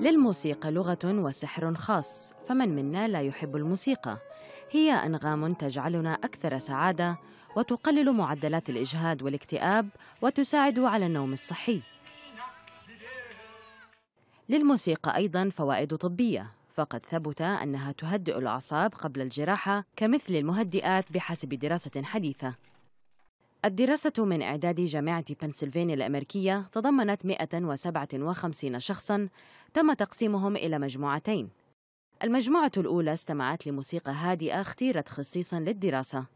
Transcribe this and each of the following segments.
للموسيقى لغة وسحر خاص فمن منا لا يحب الموسيقى هي أنغام تجعلنا أكثر سعادة وتقلل معدلات الإجهاد والاكتئاب وتساعد على النوم الصحي للموسيقى أيضاً فوائد طبية فقد ثبت أنها تهدئ الأعصاب قبل الجراحة كمثل المهدئات بحسب دراسة حديثة الدراسة من إعداد جامعة بنسلفانيا الأمريكية تضمنت 157 شخصاً تم تقسيمهم إلى مجموعتين. المجموعة الأولى استمعت لموسيقى هادئة اختيرت خصيصاً للدراسة،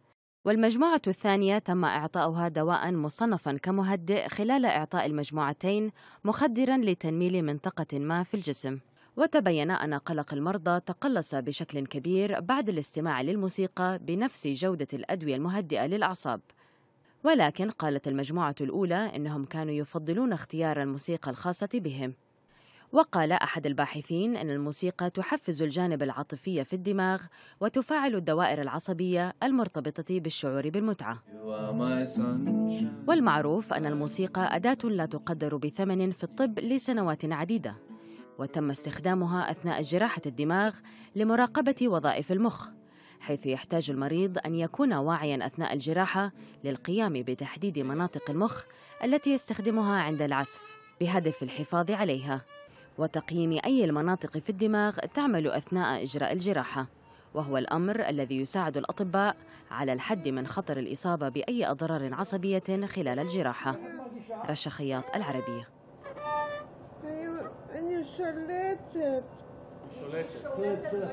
والمجموعة الثانية تم إعطاؤها دواء مصنفاً كمهدئ خلال إعطاء المجموعتين مخدراً لتنميل منطقة ما في الجسم. وتبين أن قلق المرضى تقلص بشكل كبير بعد الاستماع للموسيقى بنفس جودة الأدوية المهدئة للأعصاب. ولكن قالت المجموعة الأولى إنهم كانوا يفضلون اختيار الموسيقى الخاصة بهم وقال أحد الباحثين أن الموسيقى تحفز الجانب العاطفي في الدماغ وتفاعل الدوائر العصبية المرتبطة بالشعور بالمتعة والمعروف أن الموسيقى أداة لا تقدر بثمن في الطب لسنوات عديدة وتم استخدامها أثناء جراحة الدماغ لمراقبة وظائف المخ حيث يحتاج المريض أن يكون واعيا أثناء الجراحة للقيام بتحديد مناطق المخ التي يستخدمها عند العزف بهدف الحفاظ عليها وتقييم أي المناطق في الدماغ تعمل أثناء إجراء الجراحة وهو الأمر الذي يساعد الأطباء على الحد من خطر الإصابة بأي أضرار عصبية خلال الجراحة رشا خياط العربية شلتت